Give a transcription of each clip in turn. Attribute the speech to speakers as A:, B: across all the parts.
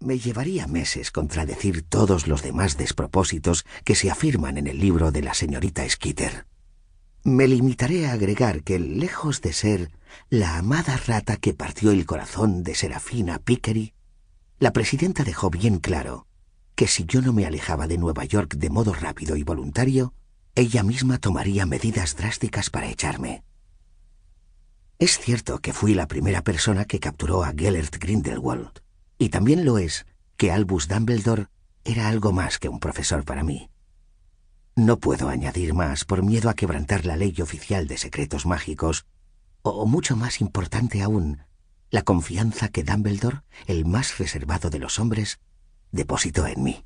A: Me llevaría meses contradecir todos los demás despropósitos que se afirman en el libro de la señorita Skeeter. Me limitaré a agregar que, lejos de ser la amada rata que partió el corazón de Serafina Pickery, la presidenta dejó bien claro que si yo no me alejaba de Nueva York de modo rápido y voluntario, ella misma tomaría medidas drásticas para echarme. Es cierto que fui la primera persona que capturó a Gellert Grindelwald, y también lo es que Albus Dumbledore era algo más que un profesor para mí. No puedo añadir más por miedo a quebrantar la ley oficial de secretos mágicos, o mucho más importante aún, la confianza que Dumbledore, el más reservado de los hombres, depositó en mí.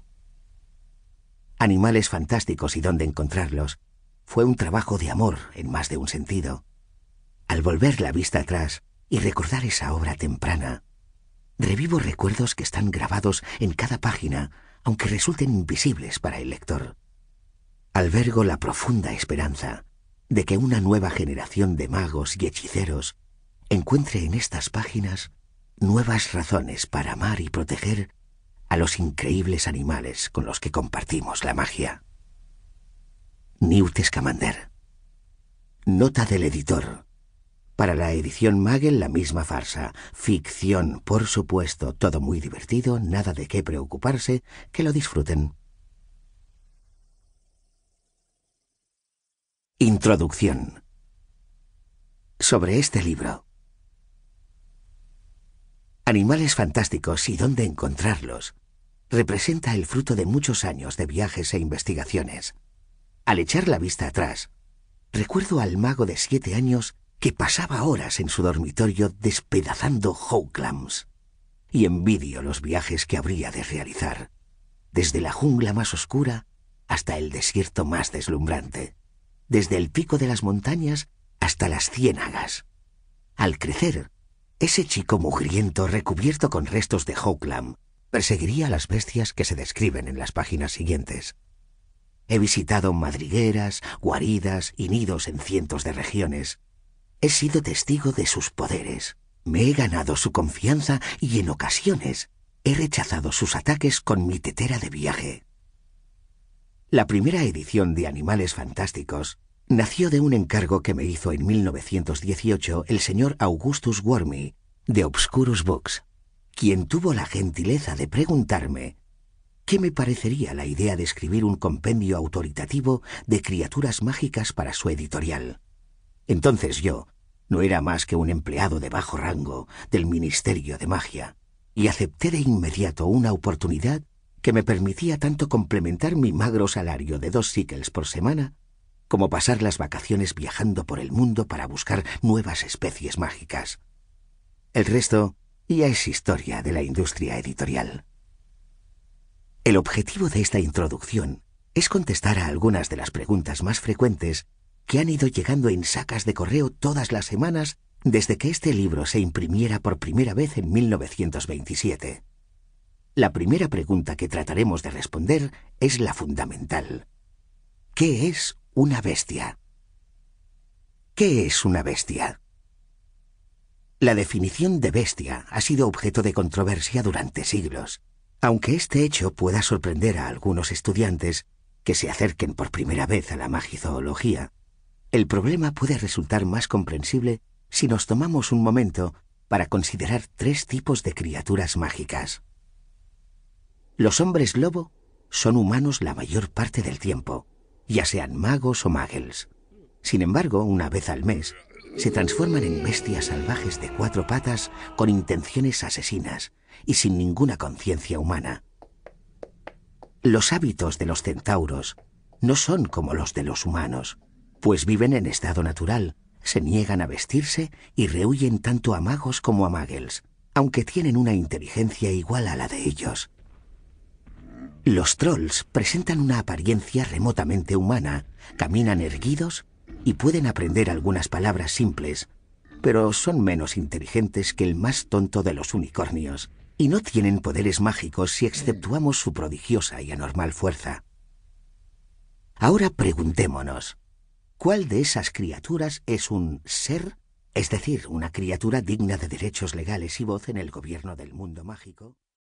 A: Animales fantásticos y dónde encontrarlos fue un trabajo de amor en más de un sentido. Al volver la vista atrás y recordar esa obra temprana, revivo recuerdos que están grabados en cada página, aunque resulten invisibles para el lector. Albergo la profunda esperanza de que una nueva generación de magos y hechiceros encuentre en estas páginas nuevas razones para amar y proteger a los increíbles animales con los que compartimos la magia. Newt Scamander. Nota del editor. Para la edición Magel la misma farsa. Ficción, por supuesto, todo muy divertido, nada de qué preocuparse, que lo disfruten. Introducción. Sobre este libro. Animales fantásticos y dónde encontrarlos representa el fruto de muchos años de viajes e investigaciones. Al echar la vista atrás, recuerdo al mago de siete años que pasaba horas en su dormitorio despedazando Houglams. y envidio los viajes que habría de realizar, desde la jungla más oscura hasta el desierto más deslumbrante, desde el pico de las montañas hasta las ciénagas. Al crecer, ese chico mugriento recubierto con restos de Houglam perseguiría a las bestias que se describen en las páginas siguientes. He visitado madrigueras, guaridas y nidos en cientos de regiones, He sido testigo de sus poderes. Me he ganado su confianza y en ocasiones he rechazado sus ataques con mi tetera de viaje. La primera edición de Animales Fantásticos nació de un encargo que me hizo en 1918 el señor Augustus Wormy de Obscurus Books, quien tuvo la gentileza de preguntarme qué me parecería la idea de escribir un compendio autoritativo de criaturas mágicas para su editorial. Entonces yo, no era más que un empleado de bajo rango del Ministerio de Magia, y acepté de inmediato una oportunidad que me permitía tanto complementar mi magro salario de dos sickles por semana como pasar las vacaciones viajando por el mundo para buscar nuevas especies mágicas. El resto ya es historia de la industria editorial. El objetivo de esta introducción es contestar a algunas de las preguntas más frecuentes han ido llegando en sacas de correo todas las semanas desde que este libro se imprimiera por primera vez en 1927. La primera pregunta que trataremos de responder es la fundamental. ¿Qué es una bestia? ¿Qué es una bestia? La definición de bestia ha sido objeto de controversia durante siglos, aunque este hecho pueda sorprender a algunos estudiantes que se acerquen por primera vez a la magizoología el problema puede resultar más comprensible si nos tomamos un momento para considerar tres tipos de criaturas mágicas. Los hombres lobo son humanos la mayor parte del tiempo, ya sean magos o magels. Sin embargo, una vez al mes, se transforman en bestias salvajes de cuatro patas con intenciones asesinas y sin ninguna conciencia humana. Los hábitos de los centauros no son como los de los humanos pues viven en estado natural, se niegan a vestirse y rehuyen tanto a magos como a muggles, aunque tienen una inteligencia igual a la de ellos. Los trolls presentan una apariencia remotamente humana, caminan erguidos y pueden aprender algunas palabras simples, pero son menos inteligentes que el más tonto de los unicornios, y no tienen poderes mágicos si exceptuamos su prodigiosa y anormal fuerza. Ahora preguntémonos, ¿Cuál de esas criaturas es un ser, es decir, una criatura digna de derechos legales y voz en el gobierno del mundo mágico?